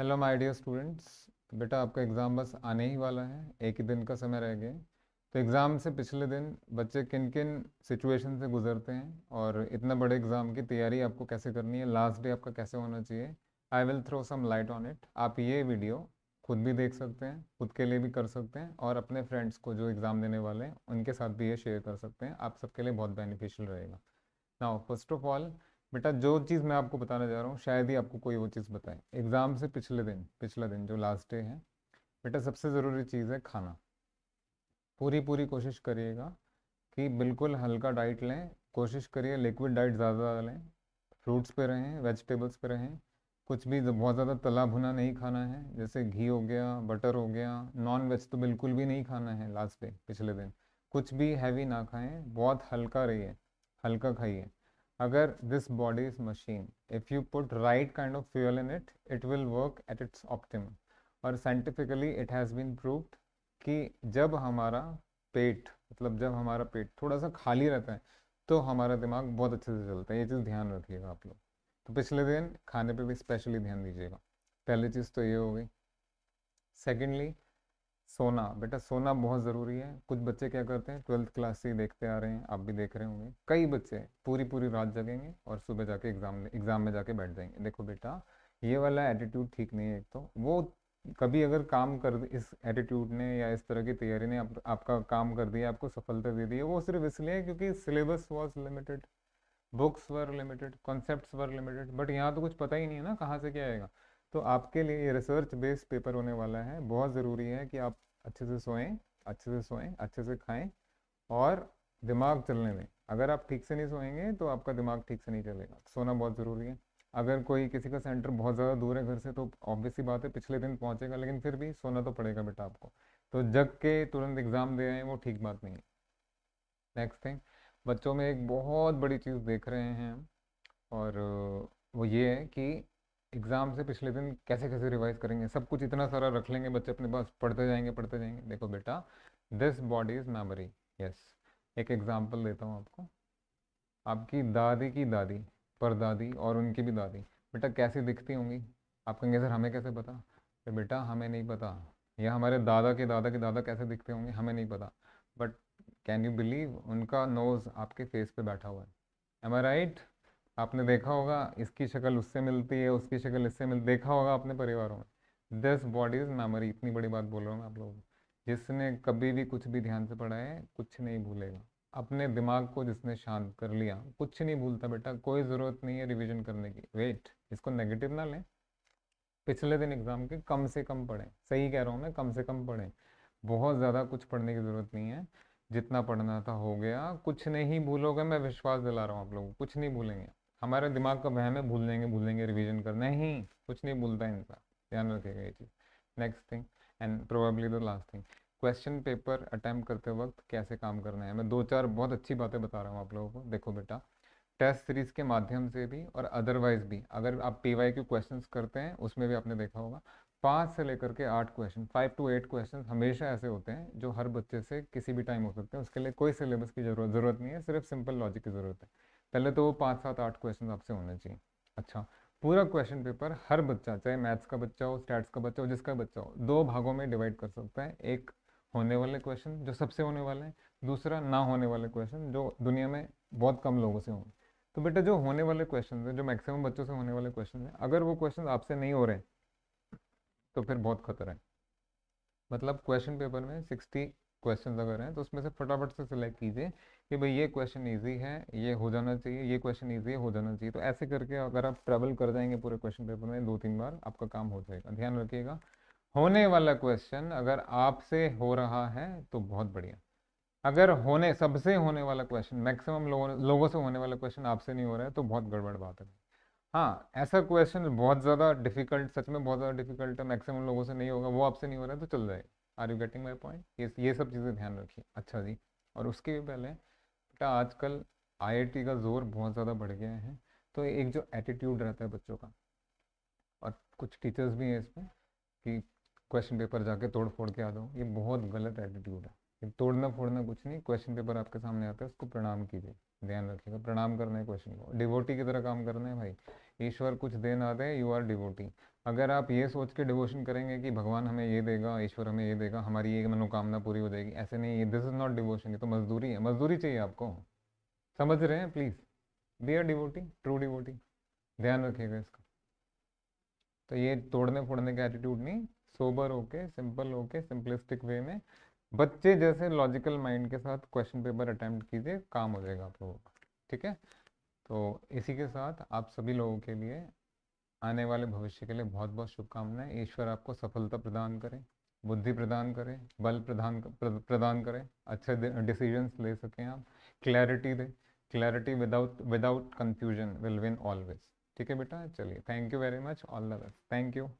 hello my dear students बेटा आपका exam बस आने ही वाला है एक ही दिन का समय रह गया तो एग्ज़ाम से पिछले दिन बच्चे किन किन सिचुएशन से गुजरते हैं और इतना बड़े एग्ज़ाम की तैयारी आपको कैसे करनी है लास्ट डे आपका कैसे होना चाहिए I will throw some light on it आप ये वीडियो खुद भी देख सकते हैं खुद के लिए भी कर सकते हैं और अपने फ्रेंड्स को जो एग्ज़ाम देने वाले हैं उनके साथ भी ये शेयर कर सकते हैं आप सबके लिए बहुत बेनिफिशियल रहेगा नाउ फर्स्ट ऑफ ऑल बेटा जो चीज़ मैं आपको बताना चाह रहा हूँ शायद ही आपको कोई वो चीज़ बताए एग्ज़ाम से पिछले दिन पिछला दिन जो लास्ट डे है बेटा सबसे ज़रूरी चीज़ है खाना पूरी पूरी कोशिश करिएगा कि बिल्कुल हल्का डाइट लें कोशिश करिए लिक्विड डाइट ज़्यादा लें फ्रूट्स पे रहें वेजिटेबल्स पे रहें कुछ भी बहुत ज़्यादा तला भुना नहीं खाना है जैसे घी हो गया बटर हो गया नॉन वेज तो बिल्कुल भी नहीं खाना है लास्ट डे पिछले दिन कुछ भी हैवी ना खाएं बहुत हल्का रहिए हल्का खाइए अगर this body is machine if you put right kind of fuel in it it will work at its optimum और scientifically it has been proved कि जब हमारा पेट मतलब जब हमारा पेट थोड़ा सा खाली रहता है तो हमारा दिमाग बहुत अच्छे से चलता है ये चीज़ ध्यान रखिएगा आप लोग तो पिछले दिन खाने पे भी स्पेशली ध्यान दीजिएगा पहली चीज़ तो ये हो गई सेकेंडली सोना बेटा सोना बहुत ज़रूरी है कुछ बच्चे क्या करते हैं ट्वेल्थ क्लास से ही देखते आ रहे हैं आप भी देख रहे होंगे कई बच्चे पूरी पूरी रात जगेंगे और सुबह जाके एग्ज़ाम एग्ज़ाम में जाके बैठ जाएंगे देखो बेटा ये वाला एटीट्यूड ठीक नहीं है एक तो वो कभी अगर काम कर इस एटीट्यूड ने या इस तरह की तैयारी ने आप, आपका काम कर दिया आपको सफलता दे दी है वो सिर्फ इसलिए क्योंकि syllabus was limited books were limited concept were limited but यहाँ तो कुछ पता ही नहीं है ना कहाँ से क्या आएगा तो आपके लिए ये रिसर्च बेस्ड पेपर होने वाला है बहुत ज़रूरी है कि आप अच्छे से सोएं अच्छे से सोएं अच्छे से खाएं और दिमाग चलने दें अगर आप ठीक से नहीं सोएंगे तो आपका दिमाग ठीक से नहीं चलेगा सोना बहुत ज़रूरी है अगर कोई किसी का सेंटर बहुत ज़्यादा दूर है घर से तो ऑब्वियसली बात है पिछले दिन पहुँचेगा लेकिन फिर भी सोना तो पड़ेगा बेटा आपको तो जग के तुरंत एग्ज़ाम दे रहे हैं वो ठीक बात नहीं है नेक्स्ट थिंग बच्चों में एक बहुत बड़ी चीज़ देख रहे हैं हम और वो ये है कि एग्ज़ाम से पिछले दिन कैसे कैसे रिवाइज करेंगे सब कुछ इतना सारा रख लेंगे बच्चे अपने पास पढ़ते जाएंगे पढ़ते जाएंगे देखो बेटा this body is memory yes एक एग्ज़ाम्पल देता हूँ आपको आपकी दादी की दादी परदादी और उनकी भी दादी बेटा कैसी दिखती होंगी आप कहेंगे सर हमें कैसे पता तो बेटा हमें नहीं पता या हमारे दादा के दादा के दादा कैसे दिखते होंगे हमें नहीं पता बट कैन यू बिलीव उनका नोज़ आपके फेस पे बैठा हुआ है एम आई राइट आपने देखा होगा इसकी शक्ल उससे मिलती है उसकी शक्ल इससे मिल देखा होगा अपने परिवारों में दिस बॉडीज मेमोरी इतनी बड़ी बात बोल रहा हूँ मैं आप लोगों जिसने कभी भी कुछ भी ध्यान से पढ़ा है कुछ नहीं भूलेगा अपने दिमाग को जिसने शांत कर लिया कुछ नहीं भूलता बेटा कोई ज़रूरत नहीं है रिविजन करने की वेट इसको नेगेटिव ना लें पिछले दिन एग्ज़ाम के कम से कम पढ़ें सही कह रहा हूँ मैं कम से कम पढ़ें बहुत ज़्यादा कुछ पढ़ने की ज़रूरत नहीं है जितना पढ़ना था हो गया कुछ नहीं भूलोगे मैं विश्वास दिला रहा हूँ आप लोगों को कुछ नहीं भूलेंगे हमारे दिमाग का वह में भूल जाएंगे भूल जाएंगे रिविजन करना ही कुछ नहीं भूलता इनका ध्यान रखेगा ये चीज़ next thing and probably the last thing question paper attempt करते वक्त कैसे काम करना है मैं दो चार बहुत अच्छी बातें बता रहा हूँ आप लोगों को देखो बेटा टेस्ट सीरीज के माध्यम से भी और अदरवाइज भी अगर आप पी वाई क्यू क्वेश्चन करते हैं उसमें भी आपने देखा होगा पाँच से लेकर के आठ question five to eight question हमेशा ऐसे होते हैं जो हर बच्चे से किसी भी टाइम हो सकते हैं उसके लिए कोई सिलेबस की जरूरत जरूरत नहीं है सिर्फ सिंपल लॉजिक की ज़रूरत है पहले तो वो पाँच सात आठ क्वेश्चन आपसे होने चाहिए अच्छा पूरा क्वेश्चन पेपर हर बच्चा चाहे मैथ्स का बच्चा हो स्टैट्स का बच्चा हो जिसका बच्चा हो दो भागों में डिवाइड कर सकता है एक होने वाले क्वेश्चन जो सबसे होने वाले हैं दूसरा ना होने वाले क्वेश्चन जो दुनिया में बहुत कम लोगों से होंगे तो बेटा जो होने वाले क्वेश्चन हैं जो मैक्सिमम बच्चों से होने वाले क्वेश्चन हैं अगर वो क्वेश्चन आपसे नहीं हो रहे तो फिर बहुत खतरा है मतलब क्वेश्चन पेपर में सिक्सटी क्वेश्चन अगर हैं तो उसमें से फटाफट से सिलेक्ट कीजिए कि भाई ये क्वेश्चन ईजी है ये हो जाना चाहिए ये क्वेश्चन ईजी हो जाना चाहिए तो ऐसे करके अगर आप ट्रेवल कर जाएंगे पूरे क्वेश्चन पेपर में दो तीन बार आपका काम हो जाएगा ध्यान रखिएगा होने वाला क्वेश्चन अगर आपसे हो रहा है तो बहुत बढ़िया अगर होने सबसे होने वाला क्वेश्चन मैक्सिमम लोगों लोगों से होने वाला क्वेश्चन आपसे नहीं हो रहा है तो बहुत गड़बड़ बात है हाँ ऐसा क्वेश्चन बहुत ज़्यादा डिफिकल्ट सच में बहुत ज़्यादा डिफिकल्ट है मैक्सिमम लोगों से नहीं होगा वो आपसे नहीं हो रहा है तो चल जाएगा are you getting my point ये ये सब चीज़ें ध्यान रखिए अच्छा जी और उसके भी पहले बेटा आजकल आईआईटी का ज़ोर बहुत ज़्यादा बढ़ गया है तो एक जो एटीट्यूड रहता है बच्चों का और कुछ टीचर्स भी हैं इसमें कि क्वेश्चन पेपर जाके तोड़ फोड़ के आ दो ये बहुत गलत एटीट्यूड है ये तोड़ना फोड़ना कुछ नहीं क्वेश्चन पेपर आपके सामने आता है उसको प्रणाम कीजिए ध्यान रखिएगा प्रणाम करना है क्वेश्चन को डिवोटी की तरह काम करना है भाई ईश्वर कुछ दे ना दे यू आर डिवोटी अगर आप ये सोच के डिवोशन करेंगे कि भगवान हमें ये देगा ईश्वर हमें ये देगा हमारी ये मनोकामना पूरी हो जाएगी ऐसे नहीं ये दिस इज़ नॉट डिवोशन ये तो मजदूरी है मजदूरी चाहिए आपको समझ रहे हैं please be are devotee true devotee ध्यान रखिएगा इसका तो ये तोड़ने फोड़ने का एटीट्यूड नहीं सोबर होके सिंपल होके सिंपलिस्टिक वे में बच्चे जैसे लॉजिकल माइंड के साथ क्वेश्चन पेपर अटैम्प्ट कीजिए काम हो जाएगा आप लोगों का ठीक है तो इसी के साथ आप सभी लोगों के लिए आने वाले भविष्य के लिए बहुत बहुत शुभकामनाएं ईश्वर आपको सफलता प्रदान करें बुद्धि प्रदान करें बल प्रदान प्रदान करें अच्छे डिसीजंस ले सकें आप क्लैरिटी दें clarity without without confusion will win always ठीक है बेटा चलिए thank you very much all the best thank you